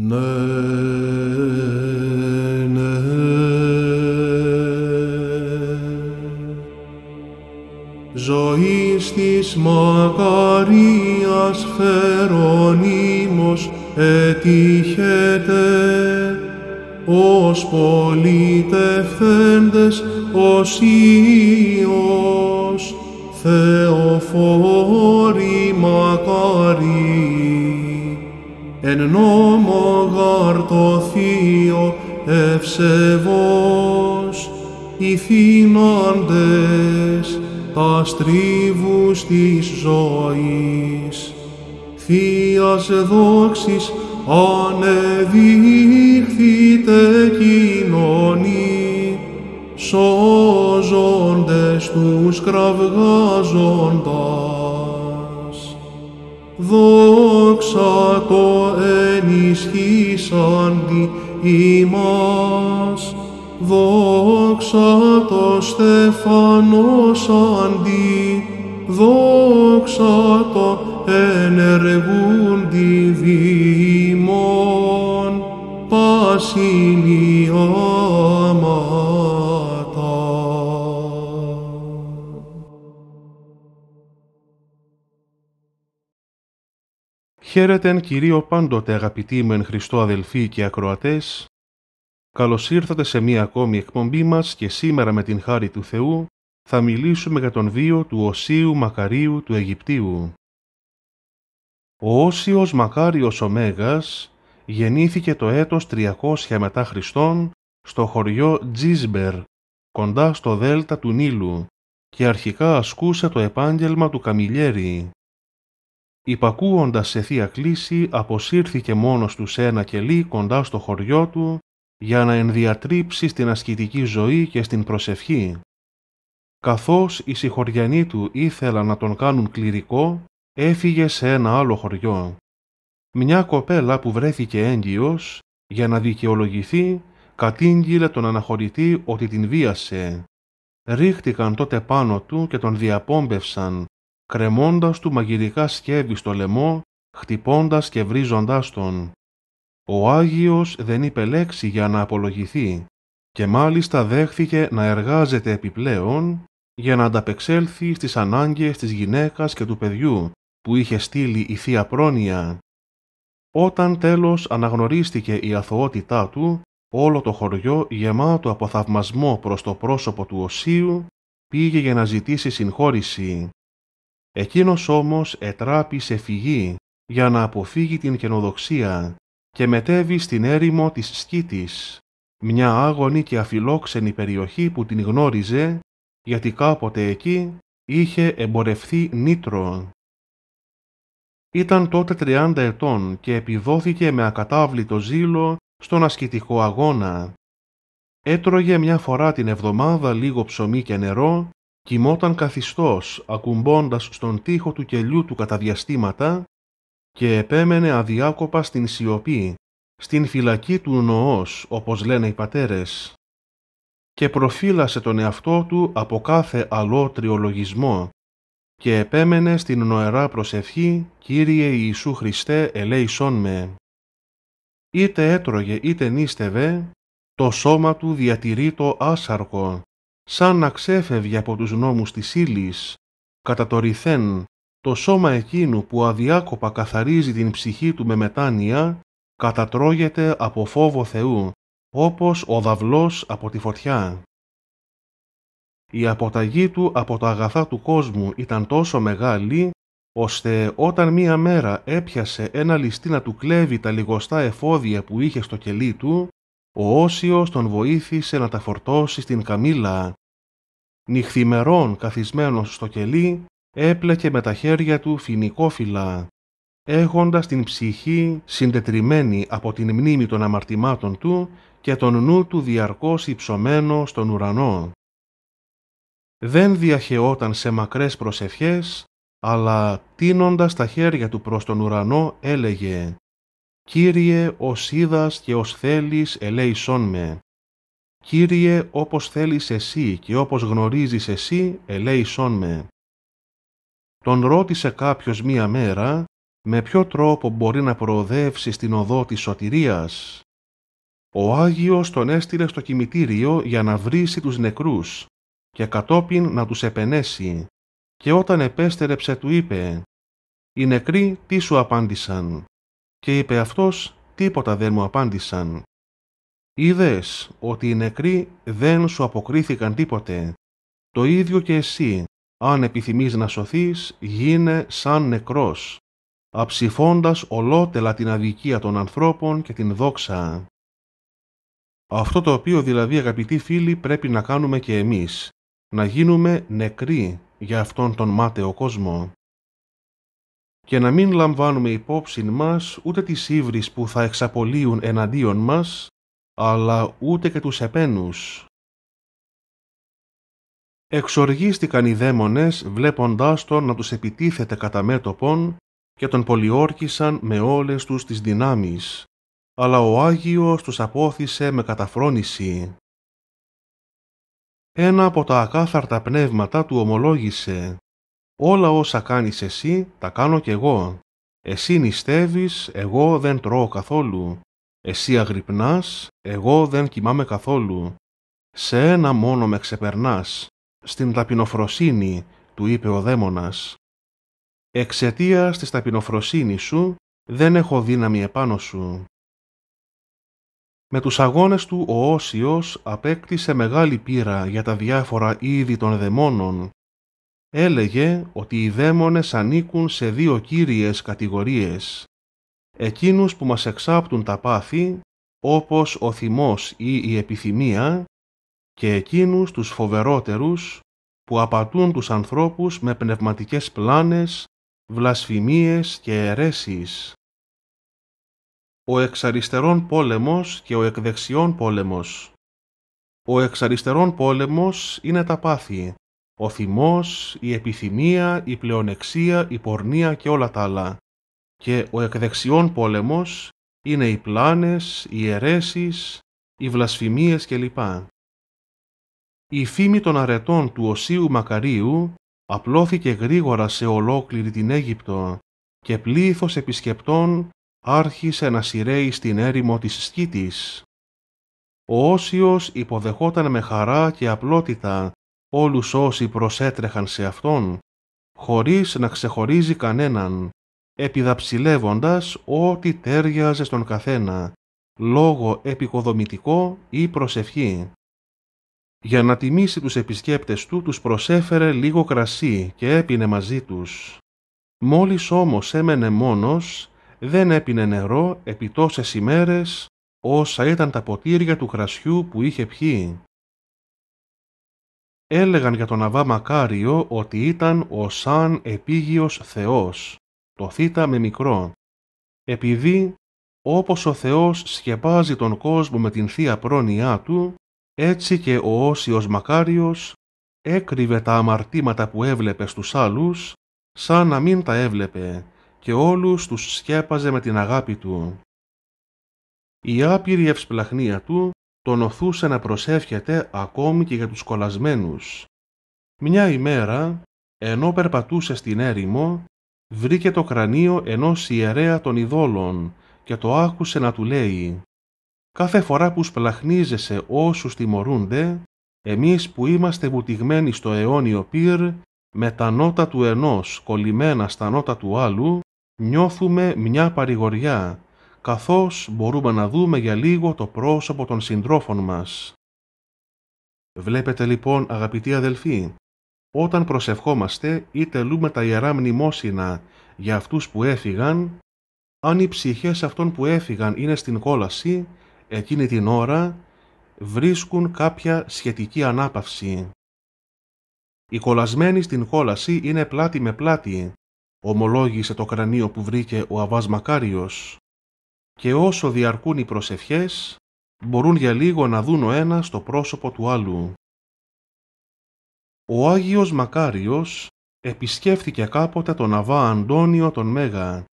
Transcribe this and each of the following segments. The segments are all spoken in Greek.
Ναι, ναι, ναι. Ζωή της μακαρίας φερονίμος ετυχέται, ως πολιτευθέντες ως Υιός, Θεοφόρη μακαρία εν νόμο θείο ευσεβός, οι θυνάντες τα στρίβους της ζωής. Θείας δόξης ανεδείχθητε κοινωνή, σώζοντες τους κραυγάζοντας, δόξα το ενισχύσαντι ημάς, δόξα το στεφανώσαντι, δόξα το ενεργούντι δήμον, Χαίρετε κύριο πάντοτε αγαπητοί μου εν αδελφοί και ακροατές. Καλώς ήρθατε σε μία ακόμη εκπομπή μας και σήμερα με την χάρη του Θεού θα μιλήσουμε για τον βίο του Οσίου Μακαρίου του Αιγυπτίου. Ο Όσιος Μακάριος Ωμέγας γεννήθηκε το έτος 300 μετά Χριστόν στο χωριό Τζίσμπερ, κοντά στο δέλτα του Νείλου και αρχικά ασκούσε το επάγγελμα του καμιλιέρη υπακούοντας σε θεία κλίση αποσύρθηκε μόνος του σε ένα κελί κοντά στο χωριό του για να ενδιατρύψει στην ασκητική ζωή και στην προσευχή. Καθώς οι συγχωριανοί του ήθελαν να τον κάνουν κληρικό, έφυγε σε ένα άλλο χωριό. Μια κοπέλα που βρέθηκε έγκυος, για να δικαιολογηθεί, κατήγγειλε τον αναχωρητή ότι την βίασε. Ρίχτηκαν τότε πάνω του και τον διαπόμπευσαν κρεμώντας του μαγειρικά σκεύη στο λαιμό, χτυπώντας και βρίζοντάς τον. Ο Άγιος δεν είπε λέξη για να απολογηθεί και μάλιστα δέχθηκε να εργάζεται επιπλέον για να ανταπεξέλθει στις ανάγκες της γυναίκας και του παιδιού που είχε στείλει η Θεία Πρόνοια. Όταν τέλος αναγνωρίστηκε η αθωότητά του, όλο το χωριό γεμάτο από θαυμασμό προς το πρόσωπο του Οσίου πήγε για να ζητήσει συγχώρηση. Εκείνος όμως ετράπη σε φυγή για να αποφύγει την καινοδοξία και μετέβη στην έρημο της Σκήτης, μια άγονη και αφιλόξενη περιοχή που την γνώριζε, γιατί κάποτε εκεί είχε εμπορευθεί νήτρο. Ήταν τότε 30 ετών και επιδόθηκε με ακατάβλητο ζήλο στον ασκητικό αγώνα. Έτρωγε μια φορά την εβδομάδα λίγο ψωμί και νερό κοιμόταν καθιστός, ακουμπώντας στον τοίχο του κελιού του κατά διαστήματα και επέμενε αδιάκοπα στην σιωπή, στην φυλακή του νοός, όπως λένε οι πατέρες, και προφύλασε τον εαυτό του από κάθε αλλό τριολογισμό και επέμενε στην νοερά προσευχή «Κύριε Ιησού Χριστέ, ελέησόν με». Είτε έτρωγε είτε νίστευε, το σώμα του διατηρεί το άσαρκο σαν να ξέφευγε από τους νόμους της ύλης, κατά το ρηθέν, το σώμα εκείνου που αδιάκοπα καθαρίζει την ψυχή του με μετάνοια, κατατρώγεται από φόβο Θεού, όπως ο δαυλός από τη φωτιά. Η αποταγή του από τα αγαθά του κόσμου ήταν τόσο μεγάλη, ώστε όταν μία μέρα έπιασε ένα ληστή να του κλέβει τα λιγοστά εφόδια που είχε στο κελί του, ο Όσιος τον βοήθησε να τα φορτώσει στην καμήλα. Νυχθημερών καθισμένος στο κελί, έπλεκε με τα χέρια του φινικόφυλλα, έχοντας την ψυχή συντετριμένη από την μνήμη των αμαρτημάτων του και τον νου του διαρκώς υψωμένο στον ουρανό. Δεν διαχεόταν σε μακρές προσευχές, αλλά τίνοντας τα χέρια του προς τον ουρανό έλεγε Κύριε, ως είδας και ως θέλεις ελέησόν με. Κύριε, όπως θέλεις εσύ και όπως γνωρίζεις εσύ, ελέησόν με. Τον ρώτησε κάποιος μία μέρα, με ποιο τρόπο μπορεί να προοδεύσεις στην οδό της σωτηρίας. Ο Άγιος τον έστειλε στο κημητήριο για να βρίσει τους νεκρούς και κατόπιν να τους επενέσει. Και όταν επέστερεψε του είπε «Οι νεκροί τι σου απάντησαν» Και είπε αυτός «Τίποτα δεν μου απάντησαν». Είδες ότι οι νεκροί δεν σου αποκρίθηκαν τίποτε. Το ίδιο και εσύ, αν επιθυμείς να σωθείς, γίνε σαν νεκρός, αψηφώντας ολότελα την αδικία των ανθρώπων και την δόξα. Αυτό το οποίο δηλαδή αγαπητοί φίλοι πρέπει να κάνουμε και εμείς, να γίνουμε νεκροί για αυτόν τον μάταιο κόσμο και να μην λαμβάνουμε υπόψη μας ούτε τις ύβρις που θα εξαπολύουν εναντίον μας, αλλά ούτε και τους επένους. Εξοργίστηκαν οι δαίμονες βλέποντάς τον να τους επιτίθεται κατά μέτωπον και τον πολιόρκησαν με όλες τους τις δυνάμεις, αλλά ο Άγιος τους απόθυσε με καταφρόνηση. Ένα από τα ακάθαρτα πνεύματα του ομολόγησε Όλα όσα κάνεις εσύ τα κάνω κι εγώ. Εσύ νηστεύεις, εγώ δεν τρώω καθόλου. Εσύ αγρυπνάς, εγώ δεν κοιμάμαι καθόλου. Σε ένα μόνο με ξεπερνάς. Στην ταπεινοφροσύνη, του είπε ο δαίμονας. Εξαιτίας της ταπεινοφροσύνης σου, δεν έχω δύναμη επάνω σου. Με τους αγώνες του ο Όσιος απέκτησε μεγάλη πείρα για τα διάφορα είδη των δαιμόνων έλεγε ότι οι δαίμονες ανήκουν σε δύο κύριες κατηγορίες, εκείνους που μας εξάπτουν τα πάθη, όπως ο θυμός ή η επιθυμία, και εκείνους τους φοβερότερους που απατούν τους ανθρώπους με πνευματικές πλάνες, βλασφημίες και αιρέσεις. Ο εξαριστερών πόλεμος και ο εκδεξιών πόλεμος. Ο εξαριστερών πόλεμος είναι τα πάθη, ο θυμός, η επιθυμία, η πλεονεξία, η πορνεία και όλα τα άλλα. Και ο εκδεξιών πόλεμος είναι οι πλάνες, οι αιρέσεις, οι βλασφημίες κλπ. Η φήμη των αρετών του Οσίου Μακαρίου απλώθηκε γρήγορα σε ολόκληρη την Αίγυπτο και πλήθος επισκεπτών άρχισε να σειραίει στην έρημο της Σκήτης. Ο Όσιος υποδεχόταν με χαρά και απλότητα όλους όσοι προσέτρεχαν σε Αυτόν, χωρίς να ξεχωρίζει κανέναν, επιδαψιλεύοντας ό,τι τέριαζε στον καθένα, λόγο επικοδομητικό ή προσευχή. Για να τιμήσει τους επισκέπτες του, τους προσέφερε λίγο κρασί και έπινε μαζί τους. Μόλις όμως έμενε μόνος, δεν έπινε νερό επί τόσες ημέρες, όσα ήταν τα ποτήρια του κρασιού που είχε πιει έλεγαν για τον Αβά Μακάριο ότι ήταν ο σαν επίγειος Θεός, το θήτα με μικρό, επειδή όπως ο Θεός σκεπάζει τον κόσμο με την θεία πρόνοιά του, έτσι και ο Όσιος Μακάριος έκρυβε τα αμαρτήματα που έβλεπε στους άλλους, σαν να μην τα έβλεπε και όλους τους σκέπαζε με την αγάπη του. Η άπειρη ευσπλαχνία του τον οθούσε να προσεύχεται ακόμη και για τους κολασμένους. Μια ημέρα, ενώ περπατούσε στην έρημο, βρήκε το κρανίο ενός ιερέα των ειδόλων και το άκουσε να του λέει «Κάθε φορά που σπλαχνίζεσαι όσους τιμωρούνται, εμείς που είμαστε βουτυγμένοι στο αιώνιο πυρ, με τα νότα του ενός κολλημένα στα νότα του άλλου, νιώθουμε μια παρηγοριά καθώς μπορούμε να δούμε για λίγο το πρόσωπο των συντρόφων μας. Βλέπετε λοιπόν αγαπητοί αδελφοί, όταν προσευχόμαστε ή τελούμε τα Ιερά Μνημόσυνα για αυτούς που έφυγαν, αν οι ψυχές αυτών που έφυγαν είναι στην κόλαση, εκείνη την ώρα βρίσκουν κάποια σχετική ανάπαυση. Οι κολλασμένοι στην κόλαση είναι πλάτη με πλάτη, ομολόγησε το κρανίο που βρήκε ο Αβάς Μακάριος και όσο διαρκούν οι προσευχές, μπορούν για λίγο να δουν ο ένας το πρόσωπο του άλλου. Ο Άγιος Μακάριος επισκέφθηκε κάποτε τον Αβά Αντώνιο τον Μέγα,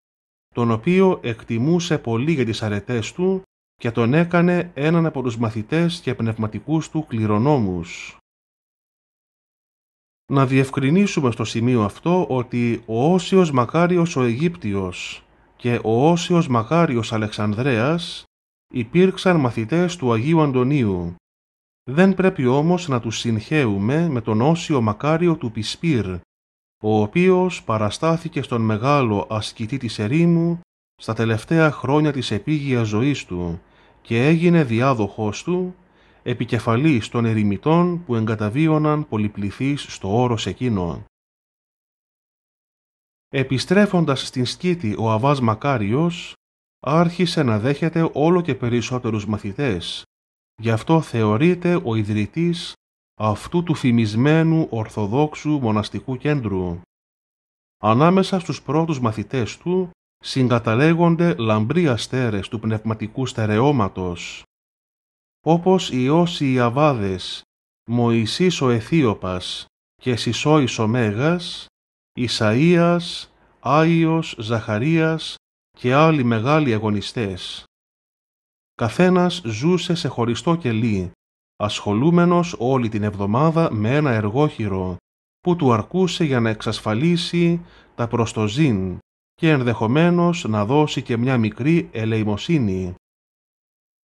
τον οποίο εκτιμούσε πολύ για τις αρετές του και τον έκανε έναν από τους μαθητές και πνευματικούς του κληρονόμους. Να διευκρινίσουμε στο σημείο αυτό ότι ο Όσιος Μακάριος ο Αιγύπτιος και ο Όσιος Μακάριος Αλεξανδρέας υπήρξαν μαθητές του Αγίου Αντωνίου. Δεν πρέπει όμως να τους συγχαίουμε με τον Όσιο Μακάριο του Πισπύρ, ο οποίος παραστάθηκε στον μεγάλο ασκητή της ερήμου στα τελευταία χρόνια της επίγειας ζωής του και έγινε διάδοχός του, επικεφαλής των ερημητών που εγκαταβίωναν πολυπληθείς στο όρος εκείνο. Επιστρέφοντας στην σκήτη ο Αβάς Μακάριος, άρχισε να δέχεται όλο και περισσότερους μαθητές. Γι' αυτό θεωρείται ο ιδρυτής αυτού του θυμισμένου Ορθοδόξου Μοναστικού Κέντρου. Ανάμεσα στους πρώτους μαθητές του συγκαταλέγονται λαμπροί αστέρες του πνευματικού στερεώματος, όπως οι Όσοι Αβάδες, Μωυσής ο Αιθίωπας και Σισόης ο Μέγας, Ισαΐας, Άιος, Ζαχαρίας και άλλοι μεγάλοι αγωνιστές. Καθένας ζούσε σε χωριστό κελί, ασχολούμενος όλη την εβδομάδα με ένα εργόχειρο που του αρκούσε για να εξασφαλίσει τα προστοζήν και ενδεχομένως να δώσει και μια μικρή ελεημοσύνη.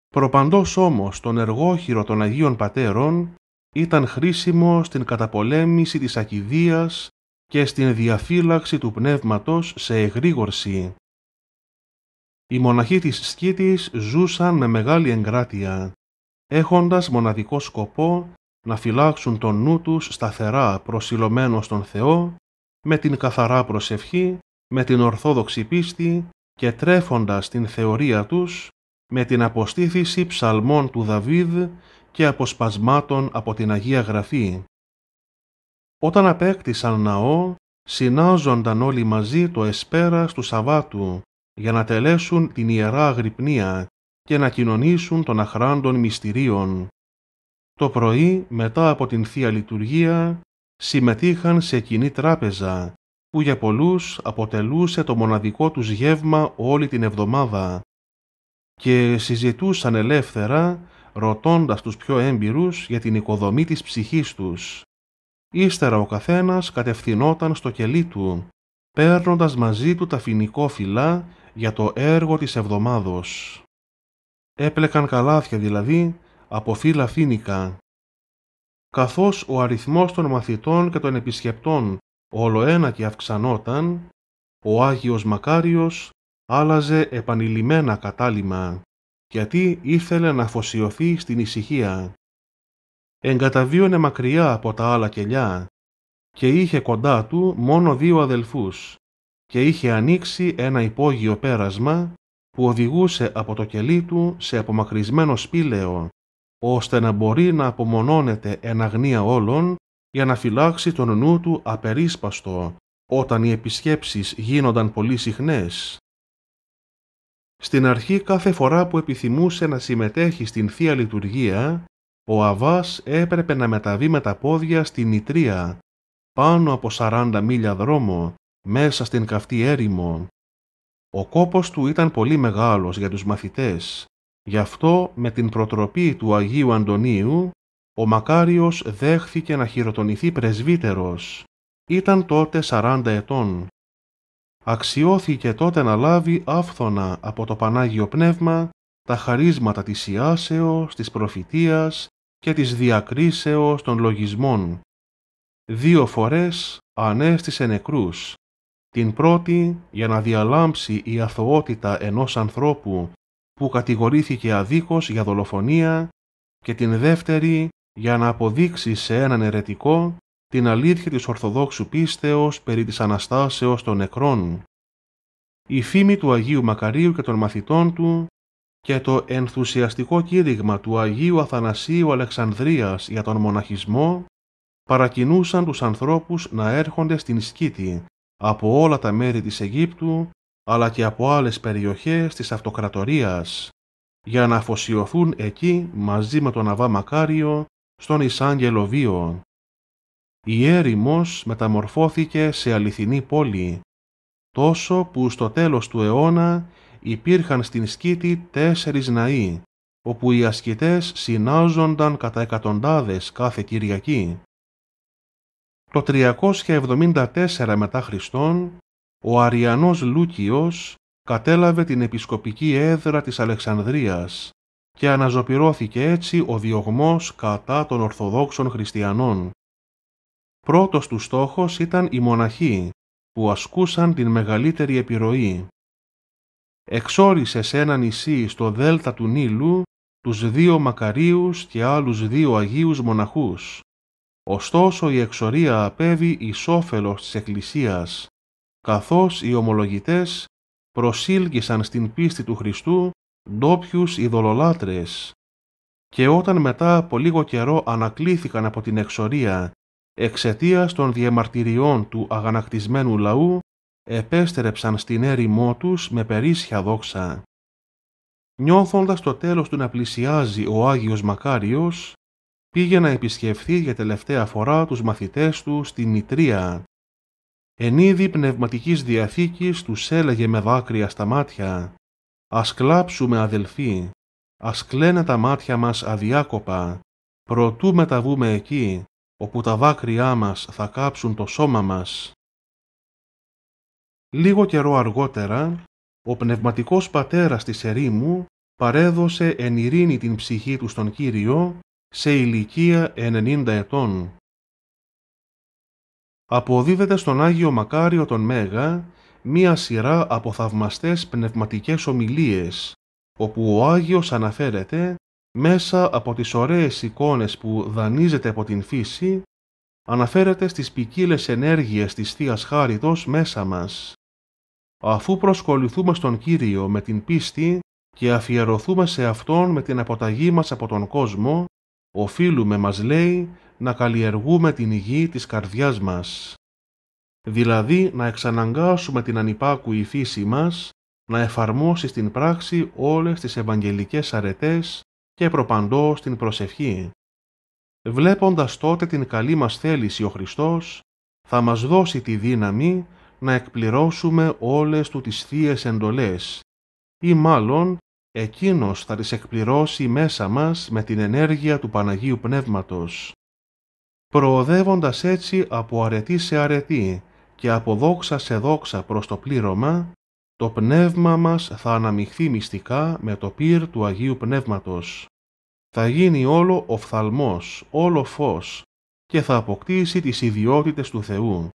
Προπαντός όμως τον εργόχειρο των Αγίων Πατέρων ήταν χρήσιμο στην καταπολέμηση της ακιδείας και στην διαφύλαξη του πνεύματος σε εγρήγορση. Οι μοναχοί της σκήτης ζούσαν με μεγάλη εγκράτεια, έχοντας μοναδικό σκοπό να φυλάξουν τον νου τους σταθερά προσιλωμένος στον Θεό, με την καθαρά προσευχή, με την ορθόδοξη πίστη και τρέφοντας την θεωρία τους με την αποστήθηση ψαλμών του Δαβίδ και αποσπασμάτων από την Αγία Γραφή όταν απέκτησαν ναό, συνάζονταν όλοι μαζί το εσπέρας του Σαββάτου για να τελέσουν την Ιερά Αγρυπνία και να κοινωνήσουν των αχράντων μυστηρίων. Το πρωί, μετά από την Θεία Λειτουργία, συμμετείχαν σε κοινή τράπεζα, που για πολλούς αποτελούσε το μοναδικό τους γεύμα όλη την εβδομάδα και συζητούσαν ελεύθερα, ρωτώντας τους πιο έμπειρους για την οικοδομή της ψυχής τους Ύστερα ο καθένας κατευθυνόταν στο κελί του, παίρνοντας μαζί του τα φοινικό φυλά για το έργο της εβδομάδος. Έπλεκαν καλάθια δηλαδή από φύλλα φίνικα. Καθώς ο αριθμός των μαθητών και των επισκεπτών ολοένα και αυξανόταν, ο Άγιος Μακάριος άλλαζε επανειλημμένα κατάλημα, γιατί ήθελε να αφοσιωθεί στην ησυχία εγκαταβίωνε μακριά από τα άλλα κελιά και είχε κοντά του μόνο δύο αδελφούς και είχε ανοίξει ένα υπόγειο πέρασμα που οδηγούσε από το κελί του σε απομακρυσμένο σπήλαιο ώστε να μπορεί να απομονώνεται εν αγνία όλων για να φυλάξει τον νου του απερίσπαστο όταν οι επισκέψεις γίνονταν πολύ συχνές. Στην αρχή κάθε φορά που επιθυμούσε να συμμετέχει στην Θεία Λειτουργία ο Αβάς έπρεπε να μεταβεί με τα πόδια στη Νητρία, πάνω από 40 μίλια δρόμο, μέσα στην καυτή έρημο. Ο κόπος του ήταν πολύ μεγάλος για τους μαθητές, γι' αυτό με την προτροπή του Αγίου Αντωνίου, ο Μακάριος δέχθηκε να χειροτονηθεί πρεσβύτερος. Ήταν τότε 40 ετών. Αξιώθηκε τότε να λάβει άφθονα από το Πανάγιο Πνεύμα τα χαρίσματα της ιάσεως, της προφητείας και της διακρίσεως των λογισμών. Δύο φορές ανέστησε νεκρούς, την πρώτη για να διαλάμψει η αθωότητα ενός ανθρώπου που κατηγορήθηκε αδίκως για δολοφονία και την δεύτερη για να αποδείξει σε έναν ερετικό την αλήθεια της Ορθοδόξου πίστεως περί της Αναστάσεως των νεκρών. Η φήμη του Αγίου Μακαρίου και των μαθητών του και το ενθουσιαστικό κήρυγμα του Αγίου Αθανασίου Αλεξανδρίας για τον μοναχισμό παρακινούσαν τους ανθρώπους να έρχονται στην Σκήτη από όλα τα μέρη της Αιγύπτου αλλά και από άλλες περιοχές της αυτοκρατορίας για να αφοσιωθούν εκεί μαζί με τον Αβά Μακάριο στον Ισάγγελο Βίο. Η έρημος μεταμορφώθηκε σε αληθινή πόλη τόσο που στο τέλος του αιώνα υπήρχαν στην σκήτη τέσσερις ναοί, όπου οι ασκητές συνάζονταν κατά εκατοντάδες κάθε Κυριακή. Το 374 μετά Χριστόν, ο Αριανός Λούκιος κατέλαβε την επισκοπική έδρα της Αλεξανδρίας και αναζωπυρώθηκε έτσι ο διωγμός κατά των Ορθοδόξων Χριστιανών. Πρώτος του στόχος ήταν οι μοναχοί, που ασκούσαν την μεγαλύτερη επιρροή εξόρισε σε ένα νησί στο δέλτα του Νείλου τους δύο μακαρίους και άλλους δύο Αγίους μοναχούς. Ωστόσο η εξορία απέβη ισόφελος της Εκκλησίας, καθώς οι ομολογητές προσήλγησαν στην πίστη του Χριστού ντόπιους ειδωλολάτρες. Και όταν μετά από λίγο καιρό ανακλήθηκαν από την εξορία εξαιτίας των διαμαρτυριών του αγανακτισμένου λαού, επέστρεψαν στην έρημό τους με περίσσια δόξα. Νιώθοντας το τέλος του να πλησιάζει ο Άγιος Μακάριος, πήγε να επισκεφθεί για τελευταία φορά τους μαθητές του στην Μητρία. Εν είδη πνευματικής διαθήκης τους έλεγε με δάκρυα στα μάτια «Ας κλάψουμε αδελφοί, ας κλαίνε τα μάτια μας αδιάκοπα, προτού μεταβούμε εκεί, όπου τα δάκρυά μας θα κάψουν το σώμα μας». Λίγο καιρό αργότερα, ο πνευματικός πατέρας της ερήμου παρέδωσε εν ειρήνη την ψυχή του στον Κύριο σε ηλικία 90 ετών. Αποδίδεται στον Άγιο Μακάριο τον Μέγα μία σειρά από θαυμαστές πνευματικές ομιλίες, όπου ο Άγιος αναφέρεται μέσα από τις ωραίες εικόνες που δανείζεται από την φύση, αναφέρεται στις ποικίλες ενέργειες της Θείας Χάριτος μέσα μας αφού προσκοληθούμε στον Κύριο με την πίστη και αφιερωθούμε σε Αυτόν με την αποταγή μας από τον κόσμο, οφείλουμε, μας λέει, να καλλιεργούμε την υγιή της καρδιάς μας. Δηλαδή να εξαναγκάσουμε την ανυπάκουη φύση μας να εφαρμόσει στην πράξη όλες τις ευαγγελικές αρετές και προπαντό την προσευχή. Βλέποντας τότε την καλή μας θέληση ο Χριστός, θα μας δώσει τη δύναμη να εκπληρώσουμε όλες του τις θείες εντολές ή μάλλον εκείνος θα τις εκπληρώσει μέσα μας με την ενέργεια του Παναγίου Πνεύματος, προοδεύοντας έτσι από αρετή σε αρετή και από δόξα σε δόξα προς το πλήρωμα, το πνεύμα μας θα αναμειχθεί μυστικά με το πύρ του Αγίου Πνεύματος. Θα γίνει όλο οφθαλμός, όλο φως και θα αποκτήσει τις ιδιότητες του Θεού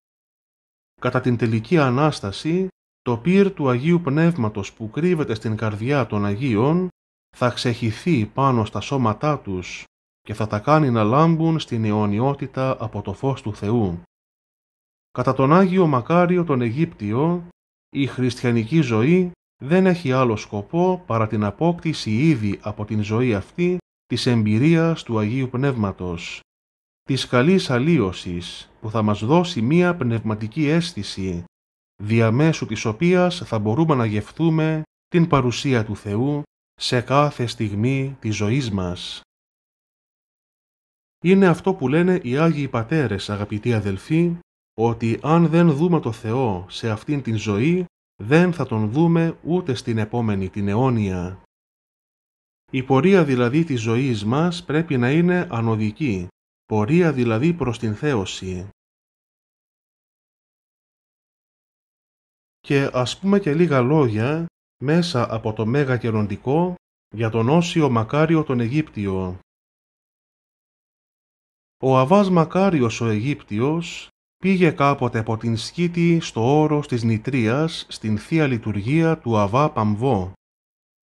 κατά την τελική Ανάσταση, το πύρ του Αγίου Πνεύματος που κρύβεται στην καρδιά των Αγίων θα ξεχυθεί πάνω στα σώματά τους και θα τα κάνει να λάμπουν στην αιωνιότητα από το φως του Θεού. Κατά τον Άγιο Μακάριο τον Αιγύπτιο, η χριστιανική ζωή δεν έχει άλλο σκοπό παρά την απόκτηση ήδη από την ζωή αυτή της εμπειρίας του Αγίου Πνεύματος, της καλής αλλίωσης, που θα μας δώσει μία πνευματική αίσθηση, διαμέσου της οποίας θα μπορούμε να γευθούμε την παρουσία του Θεού σε κάθε στιγμή της ζωής μας. Είναι αυτό που λένε οι Άγιοι Πατέρες, αγαπητοί αδελφοί, ότι αν δεν δούμε το Θεό σε αυτήν την ζωή, δεν θα τον δούμε ούτε στην επόμενη την αιώνια. Η πορεία δηλαδή της ζωής μας πρέπει να είναι ανωδική, πορεία δηλαδή προς την θέωση. και ας πούμε και λίγα λόγια μέσα από το Μέγα Καιροντικό για τον Όσιο Μακάριο τον Αιγύπτιο. Ο Αβάς Μακάριος ο Αιγύπτιος πήγε κάποτε από την σκήτη στο όρος της Νητρίας στην Θεία Λειτουργία του Αβά Παμβό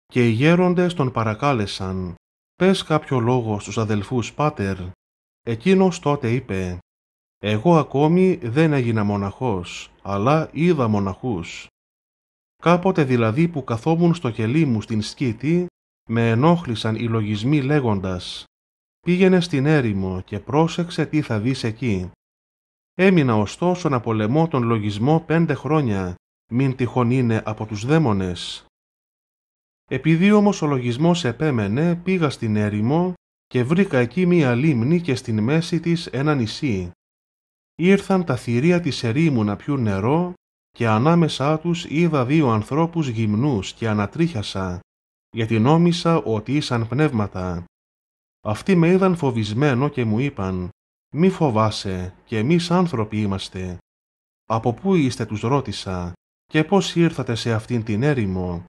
και οι γέροντες τον παρακάλεσαν «Πες κάποιο λόγο στους αδελφούς Πάτερ». Εκείνος τότε είπε εγώ ακόμη δεν έγινα μοναχός, αλλά είδα μοναχούς. Κάποτε δηλαδή που καθόμουν στο κελί μου στην σκήτη, με ενόχλησαν οι λογισμοί λέγοντας «Πήγαινε στην έρημο και πρόσεξε τι θα δεις εκεί». Έμεινα ωστόσο να πολεμώ τον λογισμό πέντε χρόνια, μην τυχόν είναι από τους δαίμονες. Επειδή όμως ο λογισμός επέμενε, πήγα στην έρημο και βρήκα εκεί μία λίμνη και στην μέση της ένα νησί ήρθαν τα θηρία της ερήμου να πιούν νερό και ανάμεσά τους είδα δύο ανθρώπους γυμνούς και ανατρίχιασα, γιατί νόμισα ότι ήσαν πνεύματα. Αυτοί με είδαν φοβισμένο και μου είπαν «Μη φοβάσαι, και εμείς άνθρωποι είμαστε». «Από πού είστε» τους ρώτησα «Και πώς ήρθατε σε αυτήν την έρημο».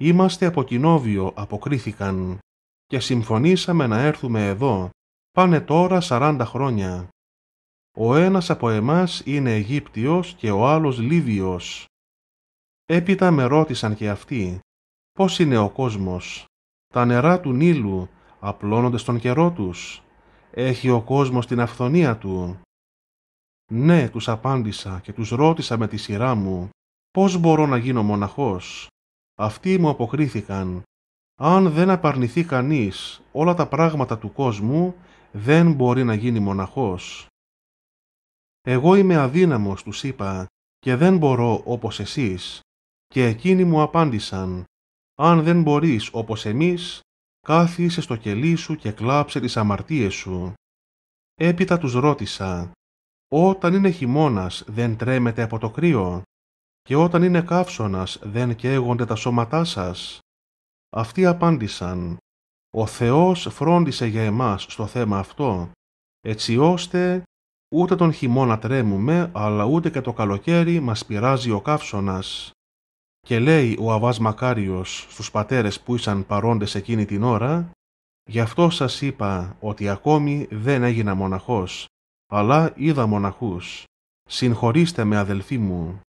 «Είμαστε από κοινόβιο» αποκρίθηκαν «και συμφωνήσαμε να έρθουμε εδώ, πάνε τώρα σαράντα χρόνια». Ο ένας από εμάς είναι Αιγύπτιος και ο άλλος Λίβιος. Έπειτα με ρώτησαν και αυτοί, πώς είναι ο κόσμος. Τα νερά του Νείλου απλώνονται στον καιρό τους. Έχει ο κόσμος την αυθονία του. Ναι, τους απάντησα και τους ρώτησα με τη σειρά μου, πώς μπορώ να γίνω μοναχός. Αυτοί μου αποκρίθηκαν. Αν δεν απαρνηθεί κανείς όλα τα πράγματα του κόσμου, δεν μπορεί να γίνει μοναχός. «Εγώ είμαι αδύναμος», τους είπα, «και δεν μπορώ όπως εσείς». Και εκείνοι μου απάντησαν «Αν δεν μπορείς όπως εμείς, κάθισε στο κελί σου και κλάψε τις αμαρτίες σου». Έπειτα τους ρώτησα «Όταν είναι χειμώνας δεν τρέμετε από το κρύο και όταν είναι καύσωνας δεν καίγονται τα σώματά σας». Αυτοί απάντησαν «Ο Θεός φρόντισε για εμάς στο θέμα αυτό, έτσι ώστε Ούτε τον χειμώνα τρέμουμε, αλλά ούτε και το καλοκαίρι μας πειράζει ο καύσωνας. Και λέει ο Αβάς Μακάριος στους πατέρες που ήσαν παρόντες εκείνη την ώρα, «Γι' αυτό σας είπα ότι ακόμη δεν έγινα μοναχός, αλλά είδα μοναχούς. Συγχωρήστε με αδελφοί μου».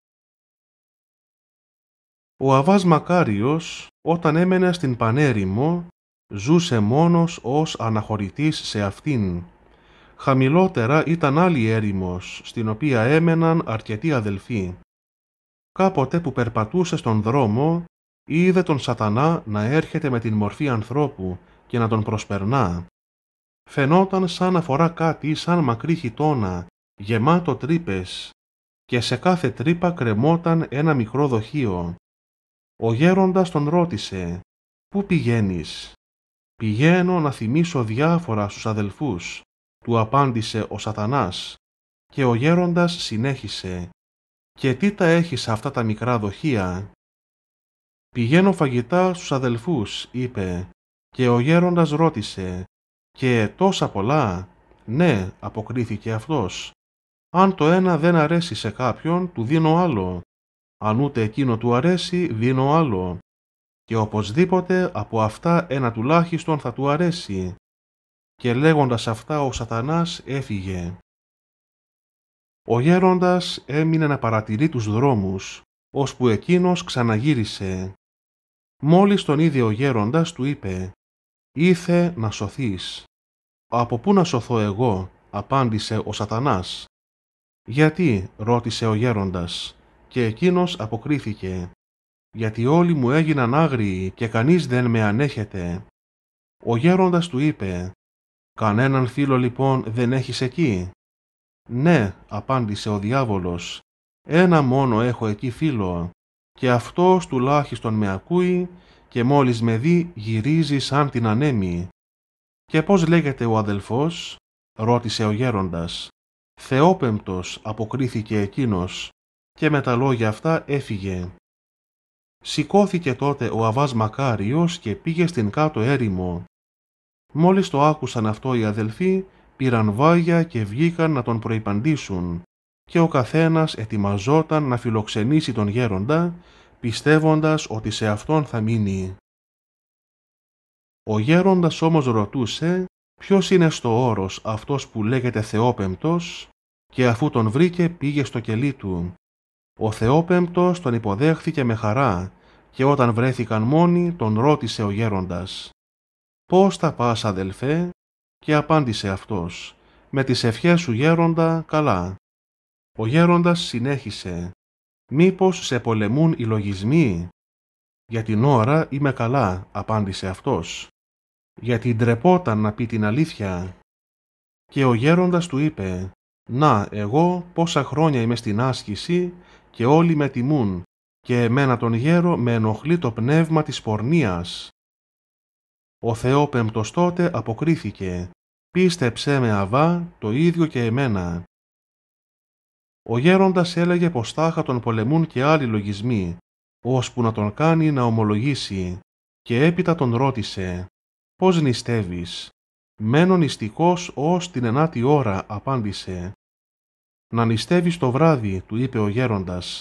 Ο Αβάς Μακάριος, όταν έμενε στην Πανέρημο, ζούσε μόνος ως αναχωρητής σε αυτήν Χαμηλότερα ήταν άλλη έρημος, στην οποία έμεναν αρκετοί αδελφοί. Κάποτε που περπατούσε στον δρόμο, είδε τον σατανά να έρχεται με την μορφή ανθρώπου και να τον προσπερνά. Φαινόταν σαν να φορά κάτι σαν μακρύ χιτώνα, γεμάτο τρύπες, και σε κάθε τρύπα κρεμόταν ένα μικρό δοχείο. Ο γέροντας τον ρώτησε «Πού πηγαίνεις» «Πηγαίνω να θυμίσω διάφορα στους αδελφούς», του απάντησε ο σατανάς και ο γέροντας συνέχισε «Και τι τα έχεις αυτά τα μικρά δοχεία» «Πηγαίνω φαγητά στους αδελφούς» είπε και ο γέροντας ρώτησε «Και τόσα πολλά» «Ναι» αποκρίθηκε αυτός «Αν το ένα δεν αρέσει σε κάποιον του δίνω άλλο» «Αν ούτε εκείνο του αρέσει δίνω άλλο» «Και οπωσδήποτε από αυτά ένα τουλάχιστον θα του αρέσει» Και λέγοντας αυτά ο σατανάς έφυγε. Ο γέροντας έμεινε να παρατηρεί τους δρόμους, ώσπου εκείνος ξαναγύρισε. Μόλις τον είδε ο γέροντας του είπε «Ήθε να σωθείς». «Από πού να σωθώ εγώ» απάντησε ο σατανάς. «Γιατί» ρώτησε ο γέροντας και εκείνος αποκρίθηκε «Γιατί όλοι μου έγιναν άγριοι και κανείς δεν με ανέχεται». Ο γέροντας του είπε «Κανέναν φίλο λοιπόν δεν έχεις εκεί» «Ναι», απάντησε ο διάβολος, «ένα μόνο έχω εκεί φίλο και αυτός τουλάχιστον με ακούει και μόλις με δει γυρίζει σαν την ανέμη». «Και πώς λέγεται ο αδελφός» ρώτησε ο γέροντας. «Θεόπεμπτος» αποκρίθηκε εκείνος και με τα λόγια αυτά έφυγε. Σηκώθηκε τότε ο Αβάς Μακάριος και πήγε στην κάτω έρημο Μόλις το άκουσαν αυτό οι αδελφοί, πήραν βάγια και βγήκαν να τον προϋπαντήσουν και ο καθένας ετοιμαζόταν να φιλοξενήσει τον γέροντα, πιστεύοντας ότι σε αυτόν θα μείνει. Ο γέροντας όμως ρωτούσε ποιος είναι στο όρος αυτός που λέγεται Θεόπεμπτος και αφού τον βρήκε πήγε στο κελί του. Ο Θεόπεμπτος τον υποδέχθηκε με χαρά και όταν βρέθηκαν μόνοι τον ρώτησε ο γέροντας «Πώς θα πας αδελφέ» και απάντησε αυτός «Με τις ευχές σου γέροντα καλά». Ο γέροντας συνέχισε «Μήπως σε πολεμούν οι λογισμοί» «Για την ώρα είμαι καλά» απάντησε αυτός «Γιατί ντρεπόταν να πει την αλήθεια» Και ο γέροντας του είπε «Να, εγώ πόσα χρόνια είμαι στην άσκηση και όλοι με τιμούν και εμένα τον γέρο με ενοχλεί το πνεύμα της πορνείας ο Θεόπεμπτος τότε αποκρίθηκε «Πίστεψέ με αβά το ίδιο και εμένα». Ο γέροντας έλεγε πως τάχα τον πολεμούν και άλλοι λογισμοί, ώσπου να τον κάνει να ομολογήσει, και έπειτα τον ρώτησε «Πώς νηστεύεις» «Μένω νηστικός ως την ενάτη ώρα», απάντησε. «Να νηστεύεις το βράδυ», του είπε ο γέροντας,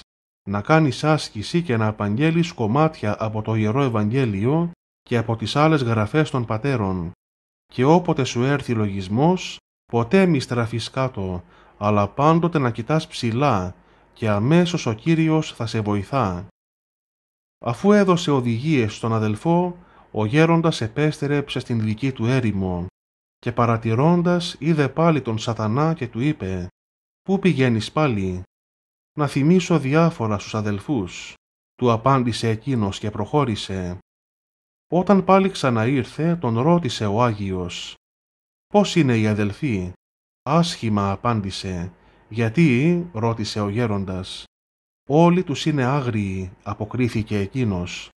«να κάνεις άσκηση και να απαγγέλεις κομμάτια από το Ιερό Ευαγγέλιο και από τις άλλες γραφές των πατέρων και όποτε σου έρθει λογισμός, ποτέ μη στραφείς κάτω, αλλά πάντοτε να κοιτάς ψηλά και αμέσως ο Κύριος θα σε βοηθά. Αφού έδωσε οδηγίες στον αδελφό, ο γέροντας επέστρεψε στην δική του έρημο και παρατηρώντας είδε πάλι τον σατανά και του είπε «Πού πηγαίνεις πάλι» «Να θυμίσω διάφορα στους αδελφούς». Του απάντησε εκείνος και προχώρησε. Όταν πάλι ξαναήρθε, τον ρώτησε ο Άγιος «Πώς είναι η αδελφή» «Άσχημα» απάντησε «Γιατί» ρώτησε ο γέροντας «Όλοι τους είναι άγριοι» αποκρίθηκε εκείνος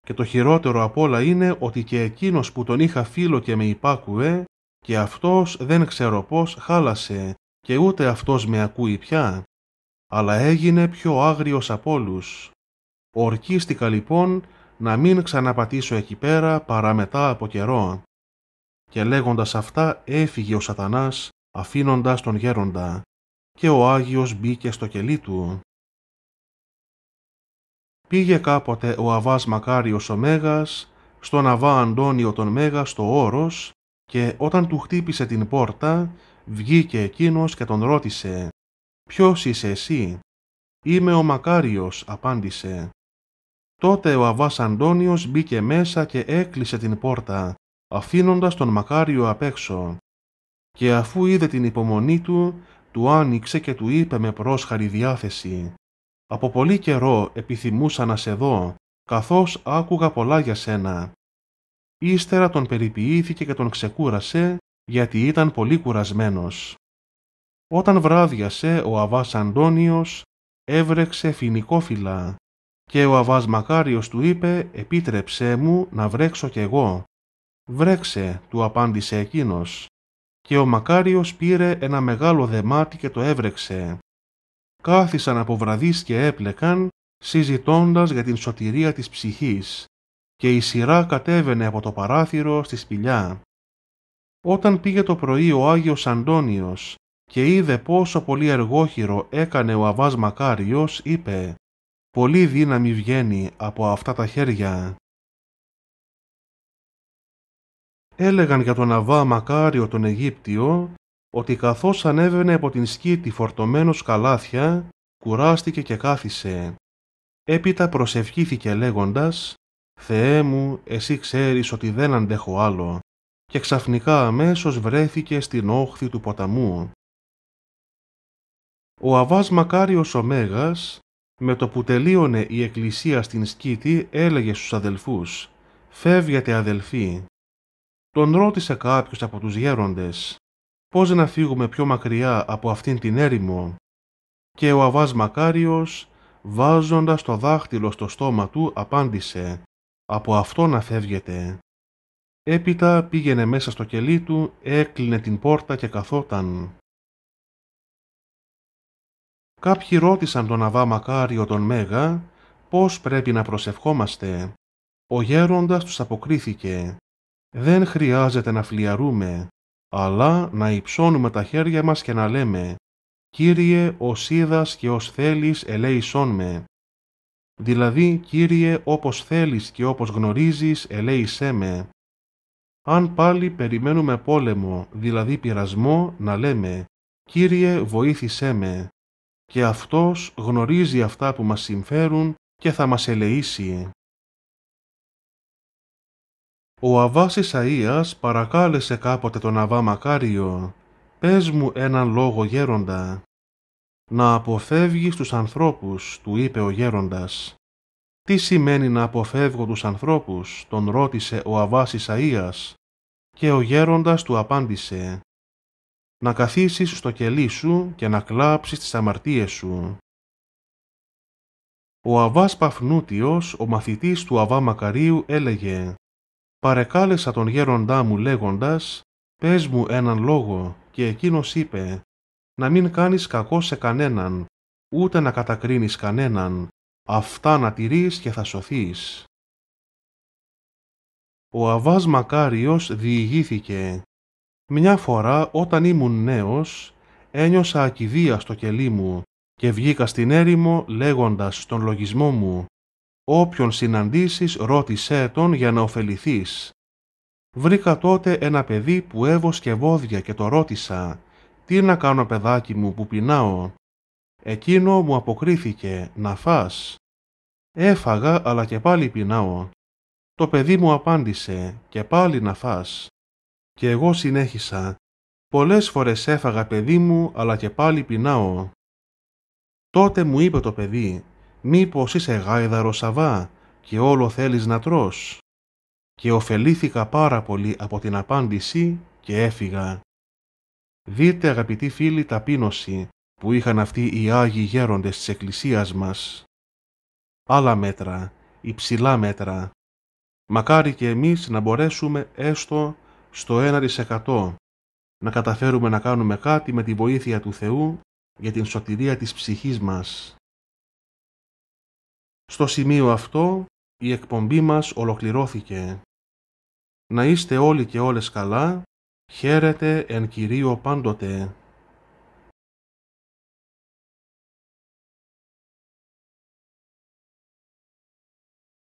και το χειρότερο απ' όλα είναι ότι και εκείνος που τον είχα φίλο και με υπάκουε και αυτός δεν ξέρω πώς χάλασε και ούτε αυτός με ακούει πια αλλά έγινε πιο άγριος από όλους. Ορκίστηκα λοιπόν να μην ξαναπατήσω εκεί πέρα παρά μετά από καιρό. Και λέγοντας αυτά έφυγε ο σατανάς αφήνοντας τον γέροντα και ο Άγιος μπήκε στο κελί του. Πήγε κάποτε ο Αβάς Μακάριος ο Μέγας στον Αβά Αντώνιο τον Μέγα στο Όρος και όταν του χτύπησε την πόρτα βγήκε εκείνος και τον ρώτησε «Ποιος είσαι εσύ» «Είμαι ο Μακάριος» απάντησε Τότε ο Αβάς Αντώνιος μπήκε μέσα και έκλεισε την πόρτα, αφήνοντας τον Μακάριο απ' έξω. Και αφού είδε την υπομονή του, του άνοιξε και του είπε με πρόσχαρη διάθεση «Από πολύ καιρό επιθυμούσα να σε δω, καθώς άκουγα πολλά για σένα». Ύστερα τον περιποιήθηκε και τον ξεκούρασε, γιατί ήταν πολύ κουρασμένος. Όταν βράδιασε, ο Αβάς Αντώνιος έβρεξε φοινικόφυλλα και ο Αβάς Μακάριος του είπε «Επίτρεψέ μου να βρέξω κι εγώ». «Βρέξε», του απάντησε εκείνος. Και ο Μακάριος πήρε ένα μεγάλο δεμάτι και το έβρεξε. Κάθισαν από βραδείς και έπλεκαν, συζητώντας για την σωτηρία της ψυχής και η σειρά κατέβαινε από το παράθυρο στη σπηλιά. Όταν πήγε το πρωί ο Άγιος Αντώνιος και είδε πόσο πολύ εργόχειρο έκανε ο Αβάς Μακάριος, είπε Πολύ δύναμη βγαίνει από αυτά τα χέρια. Έλεγαν για τον Αβά Μακάριο τον Αιγύπτιο ότι καθώς ανέβαινε από την σκήτη φορτωμένος καλάθια, κουράστηκε και κάθισε. Έπειτα προσευχήθηκε λέγοντας «Θεέ μου, εσύ ξέρεις ότι δεν αντέχω άλλο» και ξαφνικά αμέσως βρέθηκε στην όχθη του ποταμού. Ο Αβάς Μακάριος Ωμέγας με το που τελείωνε η εκκλησία στην σκήτη έλεγε στους αδελφούς «Φεύγετε αδελφοί». Τον ρώτησε κάποιος από τους γέροντες «Πώς να φύγουμε πιο μακριά από αυτήν την έρημο» και ο Αβάς Μακάριος βάζοντας το δάχτυλο στο στόμα του απάντησε «Από αυτό να φεύγετε». Έπειτα πήγαινε μέσα στο κελί του, έκλεινε την πόρτα και καθόταν. Κάποιοι ρώτησαν τον Αβά Μακάριο τον Μέγα πώς πρέπει να προσευχόμαστε. Ο γέροντας τους αποκρίθηκε «Δεν χρειάζεται να φλιαρούμε, αλλά να υψώνουμε τα χέρια μας και να λέμε «Κύριε, ως είδας και ως θέλεις ελέησόν με». Δηλαδή, Κύριε, όπως θέλεις και όπως γνωρίζεις, ελέησέ με. Αν πάλι περιμένουμε πόλεμο, δηλαδή πειρασμό, να λέμε «Κύριε, βοήθησέ με» και Αυτός γνωρίζει αυτά που μας συμφέρουν και θα μας ελεήσει. Ο Αβάς Ισαΐας παρακάλεσε κάποτε τον Αβά Μακάριο «Πες μου έναν λόγο γέροντα». «Να αποφεύγεις τους ανθρώπους», του είπε ο γέροντας. «Τι σημαίνει να αποφεύγω τους ανθρώπους», τον ρώτησε ο Αβάς Ισαΐας και ο γέροντας του απάντησε να καθίσεις στο κελί σου και να κλάψεις τις αμαρτίες σου. Ο Αβάς Παφνούτιος, ο μαθητής του Αβά Μακαρίου, έλεγε «Παρεκάλεσα τον γέροντά μου λέγοντας, πες μου έναν λόγο» και εκείνος είπε «Να μην κάνεις κακό σε κανέναν, ούτε να κατακρίνεις κανέναν, αυτά να τηρείς και θα σωθείς». Ο Αβάς Μακάριος διηγήθηκε μια φορά όταν ήμουν νέος ένιωσα ακηδία στο κελί μου και βγήκα στην έρημο λέγοντας στον λογισμό μου «Όποιον συναντήσεις ρώτησέ τον για να ωφεληθείς». Βρήκα τότε ένα παιδί που έβοσκε βόδια και το ρώτησα «Τι να κάνω παιδάκι μου που πεινάω». Εκείνο μου αποκρίθηκε «Να φας». Έφαγα αλλά και πάλι πεινάω. Το παιδί μου απάντησε «Και πάλι να φας». Και εγώ συνέχισα. Πολλές φορές έφαγα παιδί μου, αλλά και πάλι πεινάω. Τότε μου είπε το παιδί, μήπως είσαι γάιδαρος σαβά και όλο θέλεις να τρως. Και ωφελήθηκα πάρα πολύ από την απάντηση και έφυγα. Δείτε αγαπητοί φίλοι ταπείνωση που είχαν αυτοί οι Άγιοι γέροντες της Εκκλησίας μας. Άλλα μέτρα, υψηλά μέτρα. Μακάρι και εμείς να μπορέσουμε έστω στο 1% να καταφέρουμε να κάνουμε κάτι με τη βοήθεια του Θεού για την σωτηρία της ψυχής μας. Στο σημείο αυτό η εκπομπή μας ολοκληρώθηκε. Να είστε όλοι και όλες καλά, χαίρετε εν Κυρίω πάντοτε.